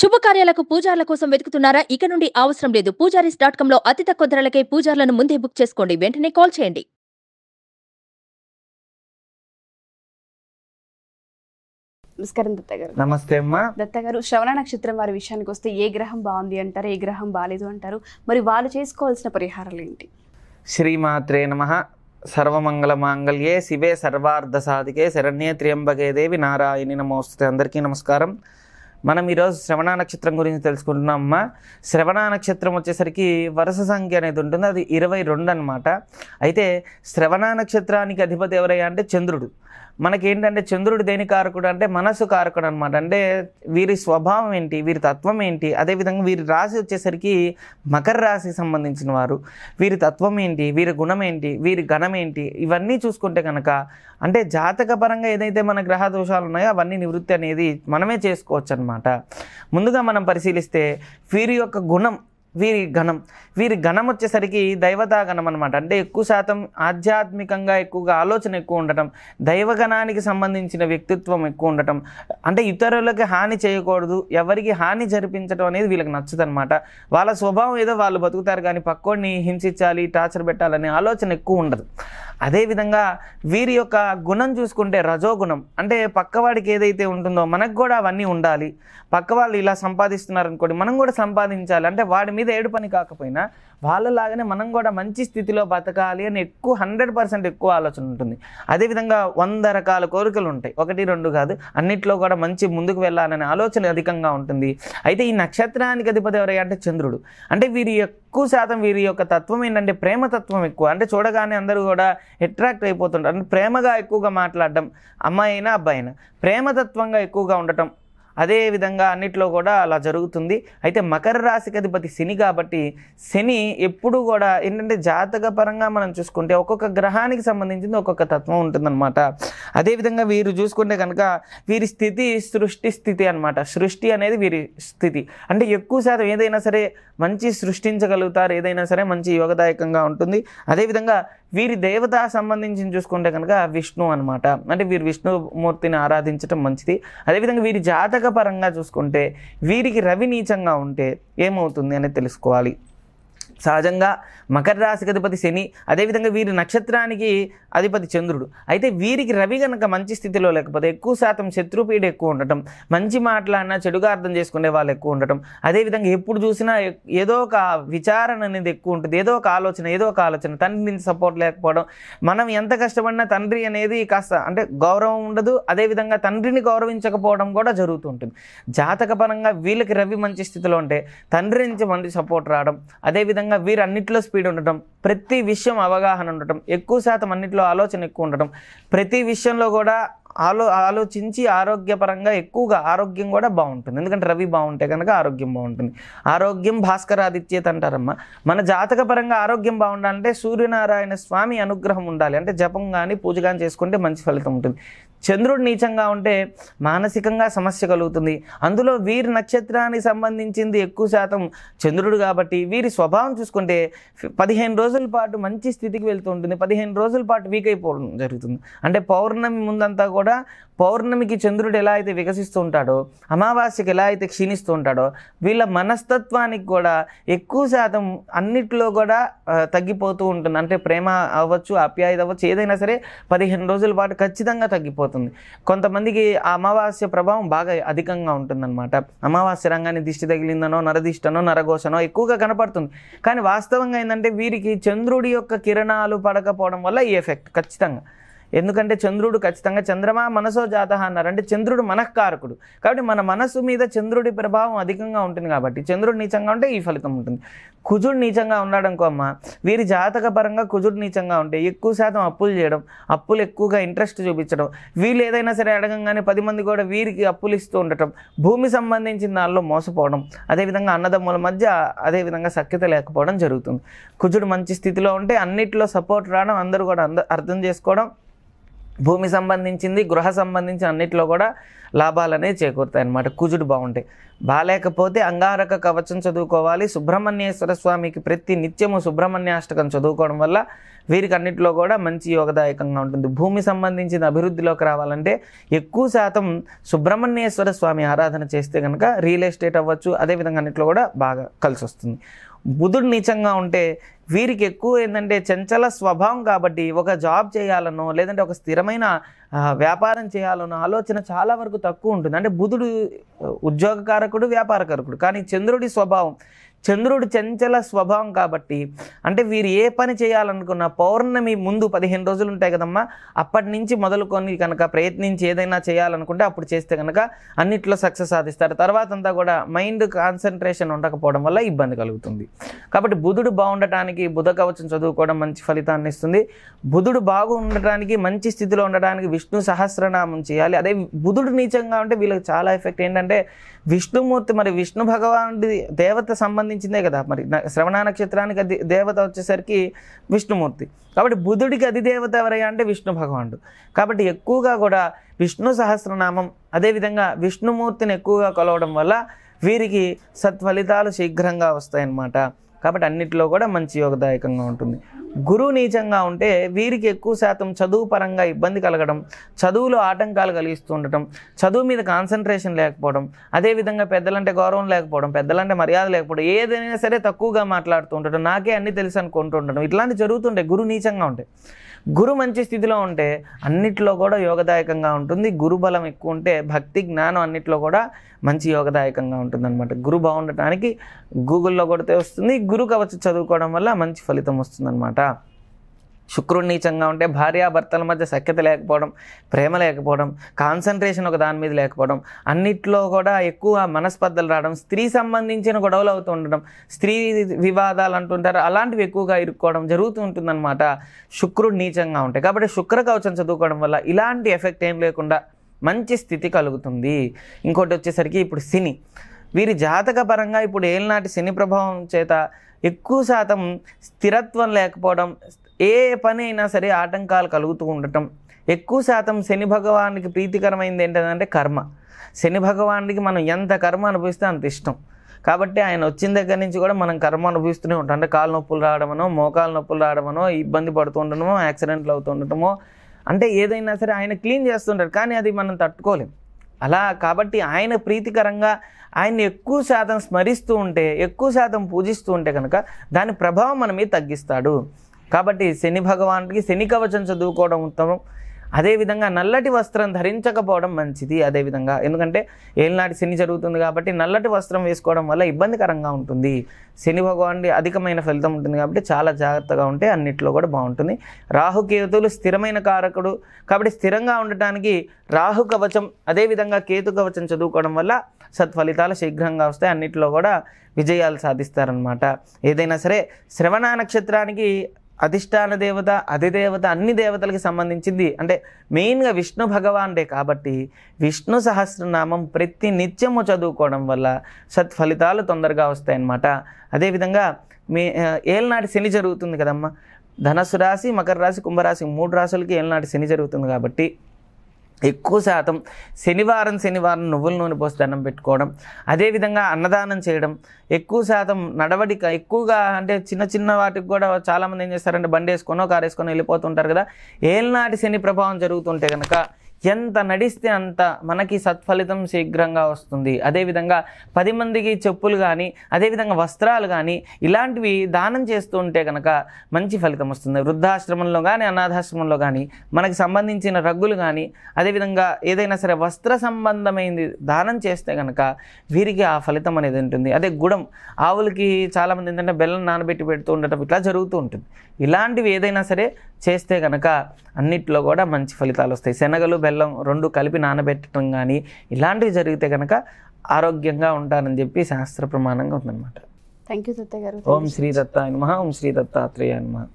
శుభకార్యాలకు పూజార్ల కోసం వెతుకుతున్నారా ఇక నుండి అవసరం లేదు పూజారీస్ డాట్ కామ్ లో అతి తక్కువ ధరలకే పూజార్లను ముందే బుక్ చేసుకోండి వెంటనే కాల్ చేయండి నమస్కారం దత్త గారు నమస్తే అమ్మా దత్త గారు శ్రవణ నక్షత్రం వారి విషయానికి వస్తే ఏ గ్రహం బాగుంది అంటారు ఏ గ్రహం బాగాలేదు అంటారు మరి వాళ్ళు చేసుకోవాల్సిన పరిహారాలు ఏంటి శ్రీమాత్రే నమ సర్వమంగళ మాంగళ్యే శివే సర్వార్థ సాధికే శరణ్యే త్ర్యంబకే దేవి నారాయణి నమోస్తే అందరికీ నమస్కారం మనం ఈరోజు శ్రవణ నక్షత్రం గురించి తెలుసుకుంటున్నామా శ్రవణ నక్షత్రం వచ్చేసరికి వరుస సంఖ్య అనేది ఉంటుంది అది ఇరవై రెండు అనమాట అయితే శ్రవణ నక్షత్రానికి అధిపతి ఎవరయ్యా అంటే చంద్రుడు మనకేంటంటే చంద్రుడు దేని కారకుడు అంటే మనసు కారకుడు అనమాట అంటే వీరి స్వభావం ఏంటి వీరి తత్వం ఏంటి అదేవిధంగా వీరి రాశి వచ్చేసరికి మకర రాశికి సంబంధించిన వారు వీరి తత్వం ఏంటి వీరి గుణం ఏంటి వీరి గణం ఏంటి ఇవన్నీ చూసుకుంటే కనుక అంటే జాతకపరంగా ఏదైతే మన గ్రహ దోషాలు ఉన్నాయో అవన్నీ నివృత్తి అనేది మనమే చేసుకోవచ్చు అనమాట ముందుగా మనం పరిశీలిస్తే వీరి యొక్క గుణం వీరి ఘనం వీరి ఘనం వచ్చేసరికి దైవతా గణం అనమాట అంటే ఎక్కువ శాతం ఆధ్యాత్మికంగా ఎక్కువగా ఆలోచన ఎక్కువ ఉండటం దైవగణానికి సంబంధించిన వ్యక్తిత్వం ఎక్కువ ఉండటం అంటే ఇతరులకి హాని చేయకూడదు ఎవరికి హాని జరిపించడం అనేది వీళ్ళకి నచ్చదు అనమాట వాళ్ళ స్వభావం ఏదో వాళ్ళు బతుకుతారు కానీ పక్కోడిని హింసించాలి టార్చర్ పెట్టాలనే ఆలోచన ఎక్కువ ఉండదు అదేవిధంగా వీరి యొక్క గుణం చూసుకుంటే రజోగుణం అంటే పక్కవాడికి ఏదైతే ఉంటుందో మనకు కూడా అవన్నీ ఉండాలి పక్క వాళ్ళు ఇలా సంపాదిస్తున్నారు అనుకోండి మనం కూడా సంపాదించాలి అంటే వాడి మీద ఏడు పని కాకపోయినా వాళ్ళలాగానే మనం కూడా మంచి స్థితిలో బతకాలి అని ఎక్కువ హండ్రెడ్ పర్సెంట్ ఎక్కువ ఆలోచన ఉంటుంది అదేవిధంగా వంద రకాల కోరికలు ఉంటాయి ఒకటి రెండు కాదు అన్నిట్లో కూడా మంచి ముందుకు వెళ్ళాలనే ఆలోచన అధికంగా ఉంటుంది అయితే ఈ నక్షత్రానికి అధిపతి ఎవరయ్యా అంటే చంద్రుడు అంటే వీరి యొక్క ఎక్కువ శాతం వీరి యొక్క తత్వం ఏంటంటే ప్రేమతత్వం ఎక్కువ అంటే చూడగానే అందరూ కూడా అట్రాక్ట్ అయిపోతుంటారు అంటే ప్రేమగా ఎక్కువగా మాట్లాడడం అమ్మాయి అయినా అబ్బాయి అయినా ప్రేమతత్వంగా ఎక్కువగా ఉండటం అదే విధంగా అన్నిట్లో కూడా అలా జరుగుతుంది అయితే మకర రాశికి అధిపతి శని కాబట్టి శని ఎప్పుడు కూడా ఏంటంటే జాతక పరంగా మనం చూసుకుంటే ఒక్కొక్క గ్రహానికి సంబంధించింది ఒక్కొక్క తత్వం ఉంటుందన్నమాట అదేవిధంగా వీరు చూసుకుంటే కనుక వీరి స్థితి సృష్టి స్థితి అనమాట సృష్టి అనేది వీరి స్థితి అంటే ఎక్కువ శాతం ఏదైనా సరే మంచి సృష్టించగలుగుతారు ఏదైనా సరే మంచి యోగదాయకంగా ఉంటుంది అదేవిధంగా వీరి దేవత సంబంధించి చూసుకుంటే కనుక విష్ణు అనమాట అంటే వీరు విష్ణుమూర్తిని ఆరాధించడం మంచిది అదేవిధంగా వీరి జాతక పరంగా చూసుకుంటే వీరికి రవి నీచంగా ఉంటే ఏమవుతుంది అని తెలుసుకోవాలి సహజంగా మకర రాశికి అధిపతి శని అదేవిధంగా వీరి నక్షత్రానికి అధిపతి చంద్రుడు అయితే వీరికి రవి కనుక మంచి స్థితిలో లేకపోతే ఎక్కువ శాతం శత్రుపీడ ఎక్కువ ఉండటం మంచి మాట్లాడినా చెడుగా అర్థం చేసుకునే వాళ్ళు ఎక్కువ ఉండటం అదేవిధంగా ఎప్పుడు చూసినా ఏదో ఒక విచారణ అనేది ఎక్కువ ఉంటుంది ఏదో ఒక ఆలోచన ఏదో ఒక ఆలోచన తండ్రి నుంచి సపోర్ట్ లేకపోవడం మనం ఎంత కష్టపడినా తండ్రి అనేది కాస్త అంటే గౌరవం ఉండదు అదేవిధంగా తండ్రిని గౌరవించకపోవడం కూడా జరుగుతూ ఉంటుంది జాతకపరంగా వీళ్ళకి రవి మంచి స్థితిలో ఉంటే తండ్రి నుంచి మంచి సపోర్ట్ రావడం అదేవిధంగా విధంగా వీరన్నిటిలో స్పీడ్ ఉండటం ప్రతి విషయం అవగాహన ఉండటం ఎక్కువ శాతం అన్నింటిలో ఆలోచన ఎక్కువ ఉండటం ప్రతి విషయంలో కూడా ఆలో ఆలోచించి ఆరోగ్యపరంగా ఎక్కువగా ఆరోగ్యం కూడా బాగుంటుంది ఎందుకంటే రవి బాగుంటే కనుక ఆరోగ్యం బాగుంటుంది ఆరోగ్యం ఆదిత్యత అంటారమ్మ మన జాతక పరంగా ఆరోగ్యం బాగుండాలంటే సూర్యనారాయణ స్వామి అనుగ్రహం ఉండాలి అంటే జపం కానీ పూజ కానీ చేసుకుంటే మంచి ఫలితం ఉంటుంది చంద్రుడు నీచంగా ఉంటే మానసికంగా సమస్య కలుగుతుంది అందులో వీరి నక్షత్రానికి సంబంధించింది ఎక్కువ శాతం చంద్రుడు కాబట్టి వీరి స్వభావం చూసుకుంటే పదిహేను రోజుల పాటు మంచి స్థితికి వెళ్తూ ఉంటుంది పదిహేను రోజుల పాటు వీక్ అయిపోవడం జరుగుతుంది అంటే పౌర్ణమి ముందంతా కూడా పౌర్ణమికి చంద్రుడు ఎలా అయితే వికసిస్తూ ఉంటాడో అమావాస్యకి ఎలా అయితే క్షీణిస్తూ ఉంటాడో వీళ్ళ మనస్తత్వానికి కూడా ఎక్కువ శాతం అన్నిట్లో కూడా తగ్గిపోతూ ఉంటుంది అంటే ప్రేమ అవ్వచ్చు ఆప్యాయత అవ్వచ్చు ఏదైనా సరే పదిహేను రోజుల పాటు ఖచ్చితంగా తగ్గిపోతుంది అయిపోతుంది కొంతమందికి ఆ అమావాస్య ప్రభావం బాగా అధికంగా ఉంటుందన్నమాట అమావాస్య రంగాన్ని దిష్టి తగిలిందనో నరదిష్టనో నరఘోషనో ఎక్కువగా కనపడుతుంది కానీ వాస్తవంగా ఏంటంటే వీరికి చంద్రుడి యొక్క కిరణాలు పడకపోవడం వల్ల ఈ ఎఫెక్ట్ ఖచ్చితంగా ఎందుకంటే చంద్రుడు ఖచ్చితంగా చంద్రమా మనసో జాత అన్నారు అంటే చంద్రుడు మనఃకారకుడు కాబట్టి మన మనసు మీద చంద్రుడి ప్రభావం అధికంగా ఉంటుంది కాబట్టి చంద్రుడు నీచంగా ఉంటే ఈ ఫలితం ఉంటుంది కుజుడు నీచంగా ఉన్నాడనుకో అమ్మ వీరి జాతక పరంగా కుజుడు నీచంగా ఉంటే ఎక్కువ శాతం అప్పులు చేయడం అప్పులు ఎక్కువగా ఇంట్రెస్ట్ చూపించడం వీళ్ళు ఏదైనా సరే అడగంగానే పది మంది కూడా వీరికి అప్పులు ఇస్తూ ఉండటం భూమి సంబంధించిన దానిలో మోసపోవడం అదేవిధంగా అన్నదమ్ముల మధ్య అదేవిధంగా సఖ్యత లేకపోవడం జరుగుతుంది కుజుడు మంచి స్థితిలో ఉంటే అన్నిటిలో సపోర్ట్ రావడం అందరూ కూడా అర్థం చేసుకోవడం భూమి సంబంధించింది గృహ సంబంధించిన అన్నిటిలో కూడా లాభాలు అనేవి చేకూరుతాయి అన్నమాట కుజుడు బాగుంటాయి బాగాలేకపోతే అంగారక కవచం చదువుకోవాలి సుబ్రహ్మణ్యేశ్వర స్వామికి ప్రతి నిత్యము సుబ్రహ్మణ్యాష్టకం చదువుకోవడం వల్ల వీరికి అన్నింటిలో కూడా మంచి యోగదాయకంగా ఉంటుంది భూమి సంబంధించిన అభివృద్ధిలోకి రావాలంటే ఎక్కువ శాతం సుబ్రహ్మణ్యేశ్వర స్వామి ఆరాధన చేస్తే కనుక రియల్ ఎస్టేట్ అవ్వచ్చు అదేవిధంగా అన్నింటిలో కూడా బాగా కలిసి వస్తుంది బుధుడు నీచంగా ఉంటే వీరికి ఎక్కువ ఏంటంటే చంచల స్వభావం కాబట్టి ఒక జాబ్ చేయాలనో లేదంటే ఒక స్థిరమైన వ్యాపారం చేయాలనో ఆలోచన చాలా వరకు తక్కువ ఉంటుంది అంటే బుధుడు ఉద్యోగకారకుడు వ్యాపారకారకుడు కానీ చంద్రుడి స్వభావం చంద్రుడు చంచల స్వభావం కాబట్టి అంటే వీరు ఏ పని చేయాలనుకున్న పౌర్ణమి ముందు పదిహేను రోజులు ఉంటాయి కదమ్మా అప్పటి నుంచి మొదలుకొని కనుక ప్రయత్నించి ఏదైనా చేయాలనుకుంటే అప్పుడు చేస్తే కనుక అన్నిట్లో సక్సెస్ సాధిస్తారు తర్వాత అంతా కూడా మైండ్ కాన్సన్ట్రేషన్ ఉండకపోవడం వల్ల ఇబ్బంది కలుగుతుంది కాబట్టి బుధుడు బాగుండటానికి బుధ కవచం చదువుకోవడం మంచి ఫలితాన్ని ఇస్తుంది బుధుడు బాగుండటానికి మంచి స్థితిలో ఉండడానికి విష్ణు సహస్రనామం చేయాలి అదే బుధుడు నీచంగా ఉంటే వీళ్ళకి చాలా ఎఫెక్ట్ ఏంటంటే విష్ణుమూర్తి మరి విష్ణు భగవానుడి దేవత సంబంధించి సంబంధించిందే కదా మరి శ్రవణ నక్షత్రానికి అది దేవత వచ్చేసరికి విష్ణుమూర్తి కాబట్టి బుధుడికి అధిదేవత ఎవరయ్యా అంటే విష్ణు భగవానుడు కాబట్టి ఎక్కువగా కూడా విష్ణు సహస్రనామం అదేవిధంగా విష్ణుమూర్తిని ఎక్కువగా కొలవడం వల్ల వీరికి సత్ఫలితాలు శీఘ్రంగా వస్తాయన్నమాట కాబట్టి అన్నిటిలో కూడా మంచి యోగదాయకంగా ఉంటుంది గురువు నీచంగా ఉంటే వీరికి ఎక్కువ శాతం చదువు పరంగా ఇబ్బంది కలగడం చదువులో ఆటంకాలు కలిగిస్తుండటం చదువు మీద కాన్సన్ట్రేషన్ లేకపోవడం అదేవిధంగా పెద్దలంటే గౌరవం లేకపోవడం పెద్దలంటే మర్యాద లేకపోవడం ఏదైనా సరే తక్కువగా మాట్లాడుతూ ఉండటం నాకే అన్ని తెలుసు అనుకుంటుండటం ఇట్లాంటి జరుగుతుంటే గురువు నీచంగా ఉంటే గురు మంచి స్థితిలో ఉంటే అన్నిట్లో కూడా యోగదాయకంగా ఉంటుంది గురు బలం ఎక్కువ ఉంటే భక్తి జ్ఞానం అన్నిట్లో కూడా మంచి యోగదాయకంగా ఉంటుందన్నమాట గురు బాగుండటానికి గూగుల్లో కొడితే వస్తుంది గురు కవచ చదువుకోవడం వల్ల మంచి ఫలితం వస్తుందన్నమాట శుక్రుడు నీచంగా ఉంటే భార్యాభర్తల మధ్య సఖ్యత లేకపోవడం ప్రేమ లేకపోవడం కాన్సన్ట్రేషన్ ఒక దాని మీద లేకపోవడం అన్నిట్లో కూడా ఎక్కువ మనస్పర్ధలు రావడం స్త్రీ సంబంధించిన గొడవలు అవుతూ ఉండడం స్త్రీ వివాదాలు అంటుంటారు అలాంటివి ఎక్కువగా ఇరుక్కోవడం జరుగుతూ ఉంటుందన్నమాట శుక్రుడు నీచంగా ఉంటాయి కాబట్టి శుక్ర కవచం చదువుకోవడం వల్ల ఇలాంటి ఎఫెక్ట్ ఏం లేకుండా మంచి స్థితి కలుగుతుంది ఇంకోటి వచ్చేసరికి ఇప్పుడు శని వీరి జాతక పరంగా ఇప్పుడు ఏళ్ళనాటి శని ప్రభావం చేత ఎక్కువ శాతం స్థిరత్వం లేకపోవడం ఏ పని అయినా సరే ఆటంకాలు కలుగుతూ ఉండటం ఎక్కువ శాతం శని భగవానికి ప్రీతికరమైంది ఏంటంటే కర్మ శని భగవానికి మనం ఎంత కర్మ అనుభవిస్తే అంత ఇష్టం కాబట్టి ఆయన వచ్చిన దగ్గర నుంచి కూడా మనం కర్మ అనుభవిస్తూనే ఉంటాం అంటే కాలు నొప్పులు రావడమనో మోకాలు నొప్పులు రావడమనో ఇబ్బంది పడుతుండటమో యాక్సిడెంట్లు అవుతుండటమో అంటే ఏదైనా సరే ఆయన క్లీన్ చేస్తుంటారు కానీ అది మనం తట్టుకోలేము అలా కాబట్టి ఆయన ప్రీతికరంగా ఆయన్ని ఎక్కువ శాతం స్మరిస్తూ ఉంటే ఎక్కువ శాతం పూజిస్తూ ఉంటే కనుక దాని ప్రభావం మన మీద తగ్గిస్తాడు కాబట్టి శని భగవానుడికి శని కవచం చదువుకోవడం ఉత్తమం అదేవిధంగా నల్లటి వస్త్రం ధరించకపోవడం మంచిది అదేవిధంగా ఎందుకంటే ఏలినాటి శని జరుగుతుంది కాబట్టి నల్లటి వస్త్రం వేసుకోవడం వల్ల ఇబ్బందికరంగా ఉంటుంది శని భగవానుడి అధికమైన ఫలితం ఉంటుంది కాబట్టి చాలా జాగ్రత్తగా ఉంటే అన్నింటిలో కూడా బాగుంటుంది రాహుకేతులు స్థిరమైన కారకుడు కాబట్టి స్థిరంగా ఉండటానికి రాహు కవచం అదేవిధంగా కేతు కవచం చదువుకోవడం వల్ల సత్ఫలితాలు శీఘ్రంగా వస్తాయి అన్నింటిలో కూడా విజయాలు సాధిస్తారనమాట ఏదైనా సరే శ్రవణ నక్షత్రానికి అధిష్టాన దేవత అధిదేవత అన్ని దేవతలకి సంబంధించింది అంటే మెయిన్గా విష్ణు భగవానుడే కాబట్టి విష్ణు సహస్రనామం ప్రతి నిత్యము చదువుకోవడం వల్ల సత్ఫలితాలు తొందరగా వస్తాయన్నమాట అదేవిధంగా మీ ఏళ్ళనాటి శని జరుగుతుంది కదమ్మా ధనస్సు రాశి మకర రాశి కుంభరాశి మూడు రాశులకి ఏళ్ళనాటి శని జరుగుతుంది కాబట్టి ఎక్కువ శాతం శనివారం శనివారం నువ్వుల నూనె పోసి దండం పెట్టుకోవడం అదేవిధంగా అన్నదానం చేయడం ఎక్కువ శాతం నడవడిక ఎక్కువగా అంటే చిన్న చిన్న వాటికి కూడా చాలామంది ఏం చేస్తారంటే బండి వేసుకొనో కారు వేసుకొని వెళ్ళిపోతుంటారు కదా ఏళ్ళనాటి శని ప్రభావం జరుగుతుంటే కనుక ఎంత నడిస్తే అంత మనకి సత్ఫలితం శీఘ్రంగా వస్తుంది అదేవిధంగా పది మందికి చెప్పులు కానీ అదేవిధంగా వస్త్రాలు కానీ ఇలాంటివి దానం చేస్తూ ఉంటే కనుక మంచి ఫలితం వస్తుంది వృద్ధాశ్రమంలో కానీ అనాథాశ్రమంలో కానీ మనకి సంబంధించిన రగ్గులు కానీ అదేవిధంగా ఏదైనా సరే వస్త్ర సంబంధమైనది దానం చేస్తే కనుక వీరికి ఆ ఫలితం అనేది ఉంటుంది అదే గుడం ఆవులకి చాలామంది ఏంటంటే బెల్లం నానబెట్టి పెడుతూ ఉండటం ఇట్లా జరుగుతూ ఉంటుంది ఇలాంటివి ఏదైనా సరే చేస్తే కనుక అన్నిట్లో కూడా మంచి ఫలితాలు వస్తాయి శనగలు బెల్లం బెల్లం రెండు కలిపి నానబెట్టడం కానీ ఇలాంటివి జరిగితే కనుక ఆరోగ్యంగా ఉంటారని చెప్పి శాస్త్ర ప్రమాణంగా ఉందన్నమాట థ్యాంక్ యూ దత్త గారు ఓం శ్రీ దత్త ఓం శ్రీ దత్తాత్రేయ హనుమ